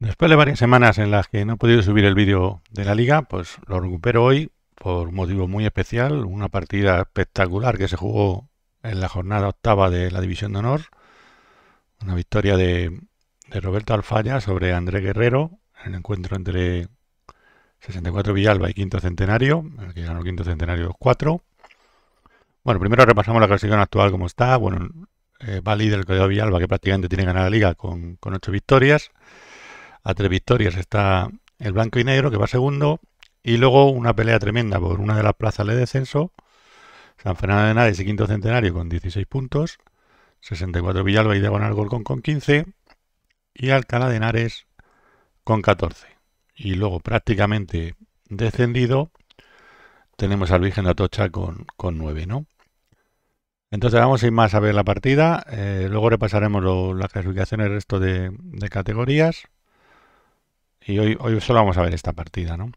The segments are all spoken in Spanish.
Después de varias semanas en las que no he podido subir el vídeo de la liga, pues lo recupero hoy por motivo muy especial, una partida espectacular que se jugó en la jornada octava de la División de Honor, una victoria de, Roberto Alfaya sobre André Guerrero, en el encuentro entre 64 Villalba y Quinto Centenario, el que ganó Quinto Centenario los 4 Bueno, primero repasamos la clasificación actual como está. Bueno, eh, va líder el código Villalba, que prácticamente tiene ganada la liga con, con victorias a tres victorias está el blanco y negro, que va segundo, y luego una pelea tremenda por una de las plazas de descenso. San Fernando de Henares y Quinto Centenario con 16 puntos, 64 Villalba y Diagonal Golcón con 15 y Alcalá de Henares con 14. Y luego prácticamente descendido tenemos al Virgen de Atocha con, 9, ¿no? Entonces vamos a ir más a ver la partida, eh, luego repasaremos las clasificaciones resto de categorías. Y hoy, hoy solo vamos a ver esta partida, ¿no?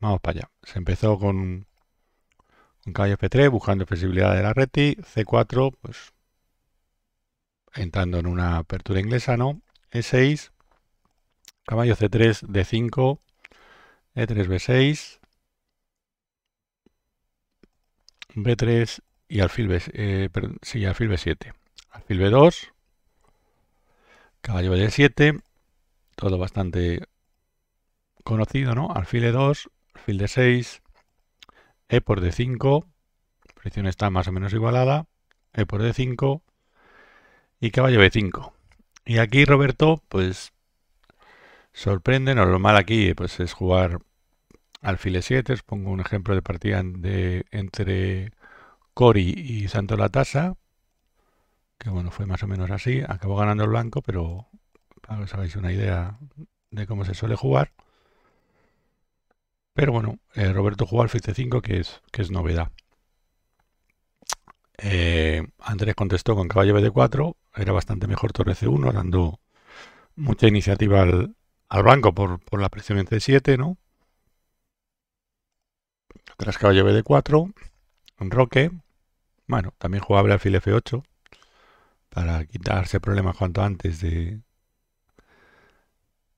Vamos para allá. Se empezó con, con caballo f 3 buscando flexibilidad de la reti. C4, pues entrando en una apertura inglesa, ¿no? E6, caballo C3, D5, E3, B6, B3 y alfil, B, B7. Eh, alfil B2, caballo b 7 todo bastante conocido, ¿no? Alfil 2 alfil de 6 E por D5, la está más o menos igualada, E por D5 y caballo B5. Y aquí Roberto, pues sorprende, lo mal aquí pues es jugar alfil E7, os pongo un ejemplo de partida de, entre Cori y Santo Latasa, que bueno, fue más o menos así, acabó ganando el blanco, pero para que os hagáis una idea de cómo se suele jugar. Pero bueno, eh, Roberto jugó al f 5 que es, que es novedad. Eh, Andrés contestó con caballo BD4, era bastante mejor torre C1, dando mucha iniciativa al, al blanco por, la presión en C7, ¿no? Tras caballo BD4, Roque, bueno, también jugable alfil F8, para quitarse problemas cuanto antes de,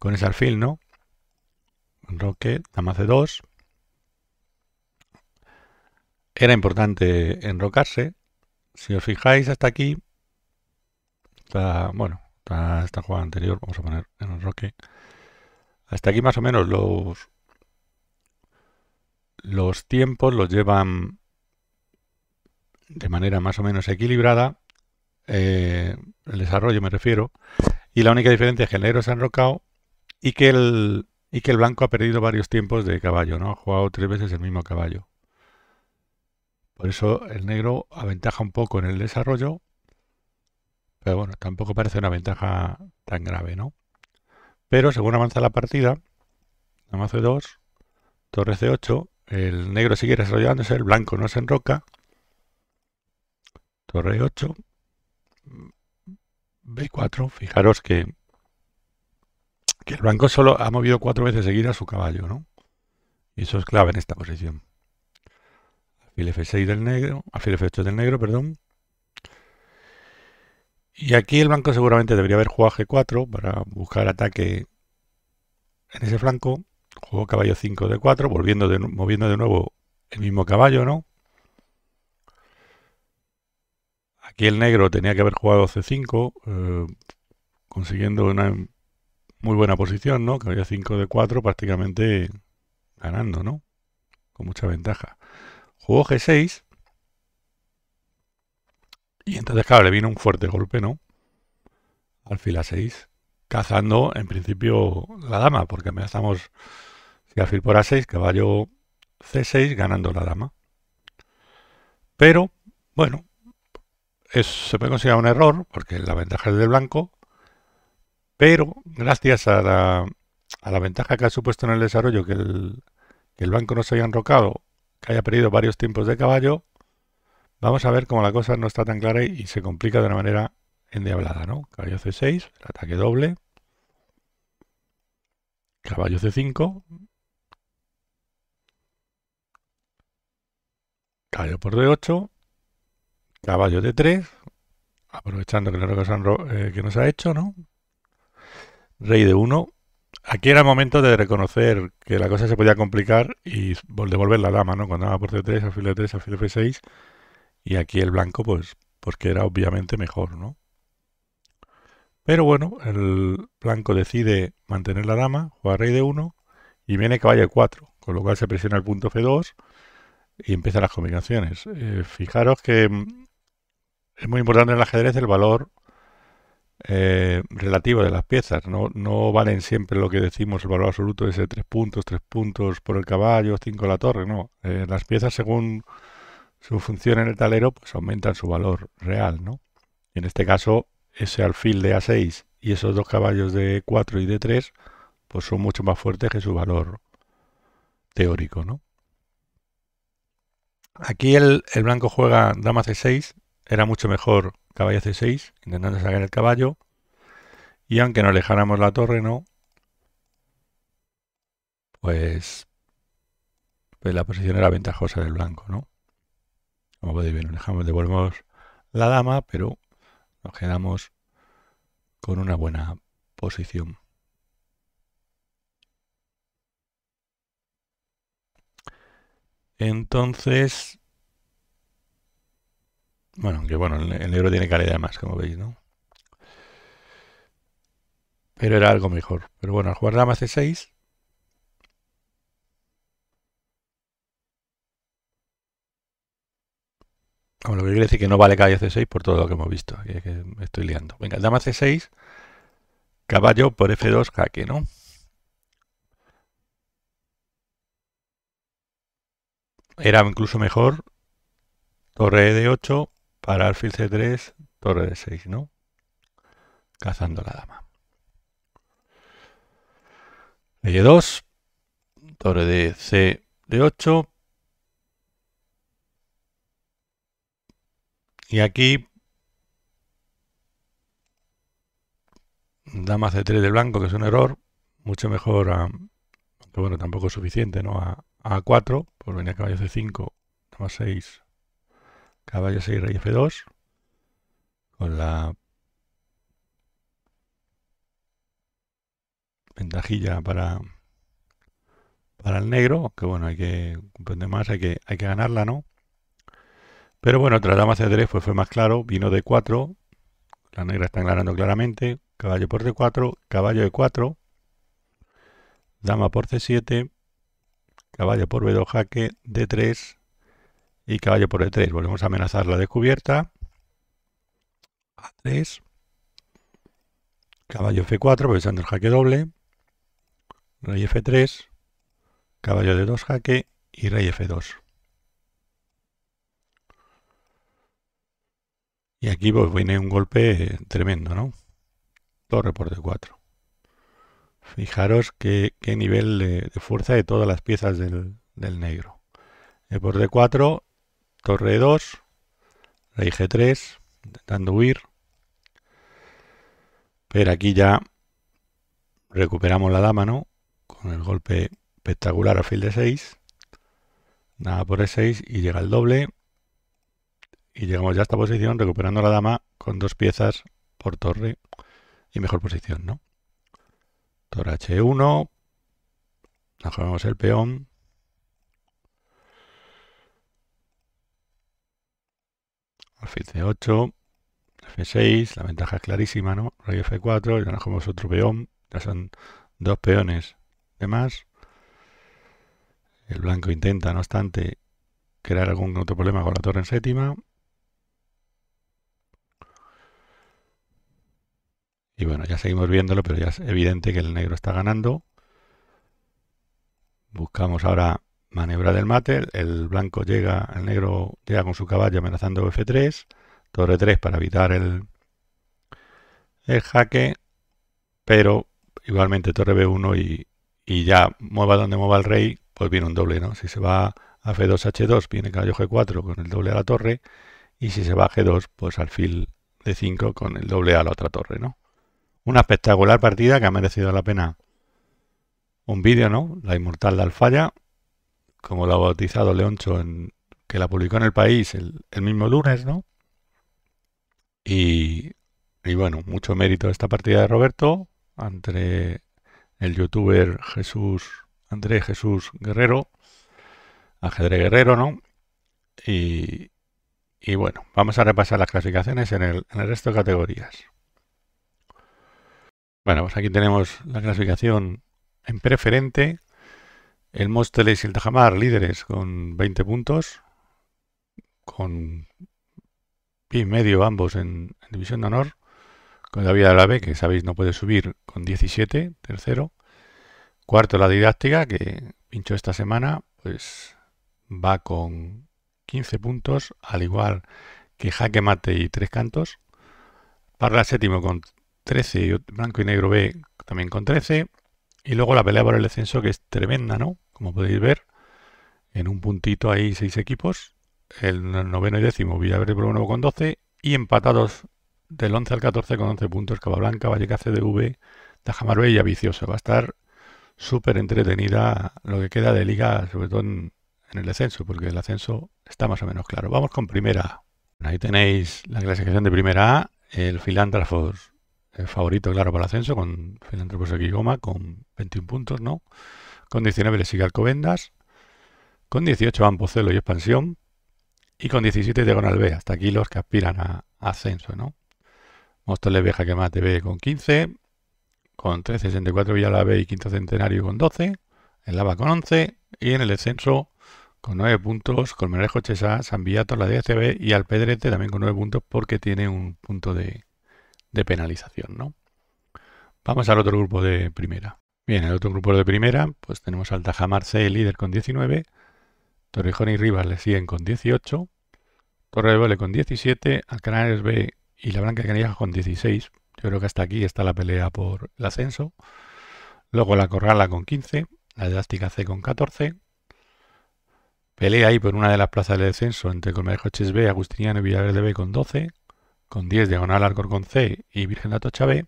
con ese alfil, ¿no? Roque, dama c2. Era importante enrocarse. Si os fijáis hasta aquí, bueno, está esta jugada anterior, vamos a poner en enroque. Hasta aquí más o menos los, los tiempos los llevan de manera más o menos equilibrada, eh, el desarrollo me refiero, y la única diferencia es que el se ha enrocado y que el, y que el blanco ha perdido varios tiempos de caballo, ¿no? Ha jugado tres veces el mismo caballo. Por eso el negro aventaja un poco en el desarrollo, pero bueno, tampoco parece una ventaja tan grave, ¿no? Pero según avanza la partida, dama c2, torre c8, el negro sigue desarrollándose, el blanco no se enroca, torre 8, b4, fijaros que que el blanco solo ha movido cuatro veces seguidas su caballo, ¿no? Y eso es clave en esta posición. Alfil F6 del negro, F8 del negro, perdón. Y aquí el blanco seguramente debería haber jugado G4 para buscar ataque en ese flanco. Jugó caballo 5 de 4, volviendo moviendo de nuevo el mismo caballo, ¿no? Aquí el negro tenía que haber jugado C5, eh, consiguiendo una muy buena posición, ¿no? Que había 5 de 4 prácticamente ganando, ¿no? Con mucha ventaja. Jugó G6. Y entonces, claro, le vino un fuerte golpe, ¿no? Alfil a 6. Cazando, en principio, la dama, porque amenazamos si alfil por A6, caballo C6, ganando la dama. Pero, bueno, eso se puede considerar un error, porque la ventaja es del blanco, pero gracias a la, ventaja que ha supuesto en el desarrollo que el, banco no se haya enrocado, que haya perdido varios tiempos de caballo, vamos a ver cómo la cosa no está tan clara y, se complica de una manera endiablada, ¿no? Caballo C6, el ataque doble. Caballo C5. Caballo por D8. Caballo D3. Aprovechando que eh, no, que nos ha hecho, ¿no? rey de 1. Aquí era el momento de reconocer que la cosa se podía complicar y devolver la dama, ¿no? Cuando daba por C3, alfil de 3 alfil F6. Y aquí el blanco, pues, porque era obviamente mejor, ¿no? Pero bueno, el blanco decide mantener la dama, juega rey de 1 y viene caballo 4, con lo cual se presiona el punto F2 y empiezan las combinaciones. Eh, fijaros que mm, es muy importante en el ajedrez el valor eh, relativo de las piezas. No, valen siempre lo que decimos el valor absoluto de ese 3 puntos, 3 puntos por el caballo, 5 la torre. No, eh, las piezas según su función en el talero pues aumentan su valor real. ¿no? en este caso ese alfil de A6 y esos dos caballos de 4 y de 3 pues son mucho más fuertes que su valor teórico. ¿no? Aquí el, el blanco juega dama C6, era mucho mejor caballo c6, intentando sacar el caballo. Y aunque nos alejáramos la torre, ¿no? Pues, pues la posición era ventajosa del blanco, ¿no? Como podéis ver, nos devolvemos la dama, pero nos quedamos con una buena posición. Entonces, bueno, aunque bueno, el negro tiene calidad más, como veis, ¿no? Pero era algo mejor. Pero bueno, al jugar dama c6... Bueno, lo que quiere decir que no vale caballo c6 por todo lo que hemos visto. que me estoy liando. Venga, dama c6, caballo por f2, jaque, ¿no? Era incluso mejor. Torre e de 8 para alfil c3, torre de 6, ¿no? Cazando la dama. Ley 2, torre de c de 8. Y aquí, dama c3 de blanco, que es un error, mucho mejor a, bueno, tampoco es suficiente, ¿no? A, 4, por venir caballo c5, dama 6, caballo 6, rey F2, con la ventajilla para, para el negro, que bueno, hay que más, hay que, hay que ganarla, ¿no? Pero bueno, tras dama C3 fue más claro, vino D4, la negra está ganando claramente, caballo por D4, caballo de 4 dama por C7, caballo por B2 jaque, D3, y caballo por d 3 Volvemos a amenazar la descubierta. A3. Caballo F4, aprovechando el jaque doble. Rey F3. Caballo de 2 jaque y rey F2. Y aquí pues, viene un golpe tremendo, ¿no? Torre por D4. Fijaros qué, nivel de, fuerza de todas las piezas del, negro. E por D4 torre 2, rey g3, intentando huir. Pero aquí ya recuperamos la dama, ¿no? Con el golpe espectacular a fil de 6. Nada por e6 y llega el doble. Y llegamos ya a esta posición recuperando la dama con dos piezas por torre y mejor posición, ¿no? Torre h1. Nos jugamos el peón. f 8 f6, la ventaja es clarísima, ¿no? Rey f4, ya nos jugamos otro peón, ya son dos peones de más. El blanco intenta, no obstante, crear algún otro problema con la torre en séptima. Y bueno, ya seguimos viéndolo, pero ya es evidente que el negro está ganando. Buscamos ahora Manebra del mate, el blanco llega, el negro llega con su caballo amenazando F3, torre 3 para evitar el, jaque, pero igualmente torre B1 y, ya mueva donde mueva el rey, pues viene un doble, ¿no? Si se va a F2, H2, viene caballo G4 con el doble a la torre, y si se va a G2, pues alfil d 5 con el doble a la otra torre, ¿no? Una espectacular partida que ha merecido la pena un vídeo, ¿no? La inmortal de Alfaya como lo ha bautizado Leoncho, en, que la publicó en el país el, mismo lunes, ¿no? Y, bueno, mucho mérito esta partida de Roberto entre el youtuber Jesús, Andrés Jesús Guerrero, Ajedrez Guerrero, ¿no? Y, bueno, vamos a repasar las clasificaciones en el, en el resto de categorías. Bueno, pues aquí tenemos la clasificación en preferente, el Mosteles y el Tajamar líderes con 20 puntos, con y medio ambos en, División de Honor, con la vida de la B, que sabéis no puede subir, con 17, tercero. Cuarto la didáctica, que pinchó esta semana, pues va con 15 puntos, al igual que Jaque Mate y Tres Cantos. Parla séptimo con 13 Blanco y Negro B también con 13. Y luego la pelea por el descenso que es tremenda, ¿no? Como podéis ver, en un puntito hay seis equipos. El noveno y décimo, Villaverde por nuevo con 12. Y empatados del 11 al 14 con 11 puntos, Cabablanca, Valleca CDV, Tajamar y Vicioso. Va a estar súper entretenida lo que queda de liga, sobre todo en, el descenso, porque el ascenso está más o menos claro. Vamos con primera A. Ahí tenéis la clasificación de primera A, el filántrafos. El eh, favorito, claro, para el ascenso, con Filantropos de Goma, con 21 puntos, ¿no? Con 19 le sigue Alcobendas, con 18 Ampocelo y Expansión, y con 17 Diagonal B, hasta aquí los que aspiran a, ascenso, ¿no? Móstoles Vieja que más B con 15, con 13, 64 B y Quinto Centenario con 12, El Lava con 11 y en el descenso con 9 puntos, Colmenarejo, Chesá, San Viato, la DCB y Alpedrete también con 9 puntos porque tiene un punto de, de penalización, ¿no? Vamos al otro grupo de primera. Bien, el otro grupo de primera, pues tenemos al el líder con 19, Torrijón y Rivas le siguen con 18, Torre de Vole con 17, Alcanares B y La Blanca de con 16. Yo creo que hasta aquí está la pelea por el ascenso. Luego la Corrala con 15, la Elástica C con 14. Pelea ahí por una de las plazas de descenso entre Colmenarejo B, Agustiniano y Villaverde B con 12, con 10 diagonal con C y Virgen de Atocha B.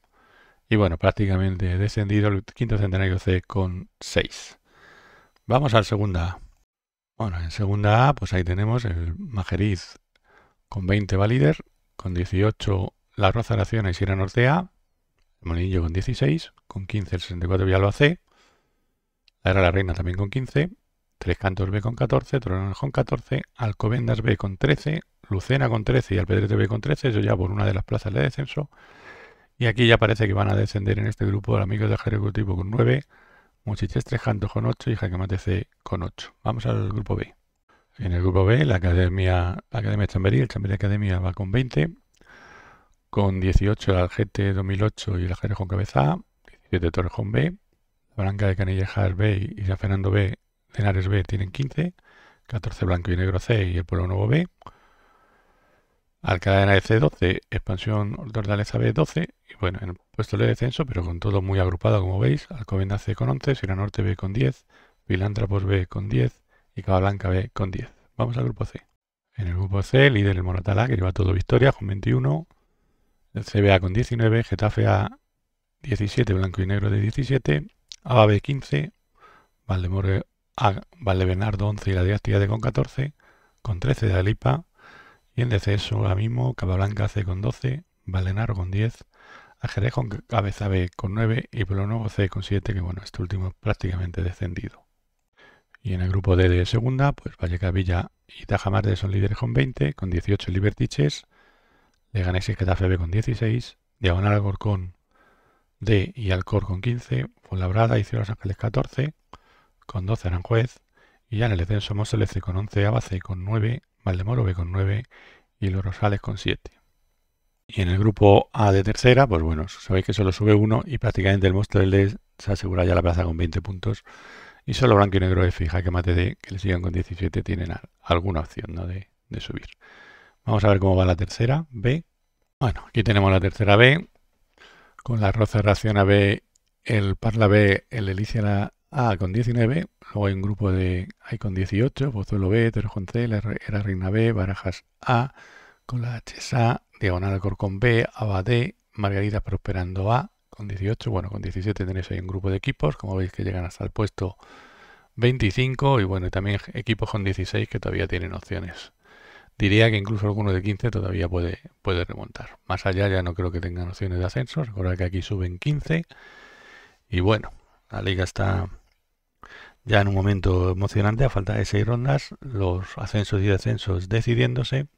Y bueno, prácticamente descendido el quinto centenario C con 6. Vamos al segunda A. Bueno, en segunda A, pues ahí tenemos el Majeriz con 20 Valider, con 18 La Roza Nación y Sierra Norte A, el Molinillo con 16, con 15 el 64 Vialo C, la Era la Reina también con 15, Tres Cantos B con 14, Tronones con 14, Alcobendas B con 13, Lucena con 13 y al B con 13, eso ya por una de las plazas de descenso. Y aquí ya parece que van a descender en este grupo Amigos de Ejecutivo con 9, Muchiches Estrejando con 8 y Jaquemate C con 8. Vamos al grupo B. En el grupo B, la Academia, la Academia Chamberí, el Chamberí Academia va con 20, con 18 el Algete 2008 y el con Cabeza, 17 Torrejón B, Blanca de Canillejas B y San Fernando B, Henares B tienen 15, 14 Blanco y Negro C y el Polo Nuevo B, Alcalá de C12, Expansión Hortaleza B12, y bueno, en puesto de descenso, pero con todo muy agrupado, como veis, Alcobendas C con 11, Sierra Norte B con 10, Vilántrapos B con 10 y Blanca B con 10. Vamos al grupo C. En el grupo C, líder el Moratalá, que lleva todo victoria, con 21, el CBA con 19, Getafe A 17, Blanco y Negro de 17, ABA B 15, Valdemore A, 11 y la Dinastía D con 14, con 13 de Alipa, y en descenso ahora mismo, Cabablanca C con 12, Valenar con 10, Ajedrez con cabeza B con 9 y Pueblo C con 7, que bueno, este último prácticamente descendido. Y en el grupo D de segunda, pues Villa y de son líderes con 20, con 18 Libertiches, Leganés y Getafe B con 16, Diagonal con D y Alcor con 15, Fuenlabrada y Ciudad Ángeles 14, con 12 Aranjuez, y ya en el descenso Mosel con 11, Abace con 9, Valdemoro B con 9 y los Rosales con 7. Y en el grupo A de tercera, pues bueno, sabéis que solo sube uno y prácticamente el monstruo del se asegura ya la plaza con 20 puntos. Y solo blanco y negro es fija que mate D, que le sigan con 17, tienen alguna opción de, subir. Vamos a ver cómo va la tercera B. Bueno, aquí tenemos la tercera B, con la Roza Ración B, el Parla B, el Elicia a con 19, luego hay un grupo de hay con 18, Pozuelo B, terjón C, la era Reina B, Barajas A, con la HSA, Diagonal Corcón B, Abadé, Margarita Prosperando A, con 18, bueno, con 17 tenéis ahí un grupo de equipos, como veis que llegan hasta el puesto 25 y bueno, también equipos con 16 que todavía tienen opciones. Diría que incluso alguno de 15 todavía puede, puede remontar. Más allá ya no creo que tengan opciones de ascenso, recordad que aquí suben 15 y bueno, la liga está ya en un momento emocionante, a falta de seis rondas, los ascensos y descensos decidiéndose.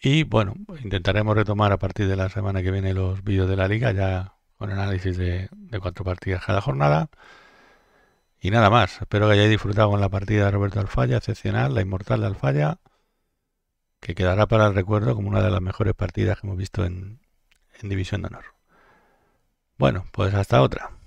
Y bueno, intentaremos retomar a partir de la semana que viene los vídeos de la liga, ya con análisis de, cuatro partidas cada jornada. Y nada más, espero que hayáis disfrutado con la partida de Roberto Alfaya, excepcional, la inmortal de Alfaya, que quedará para el recuerdo como una de las mejores partidas que hemos visto en, en División de Honor. Bueno, pues hasta otra.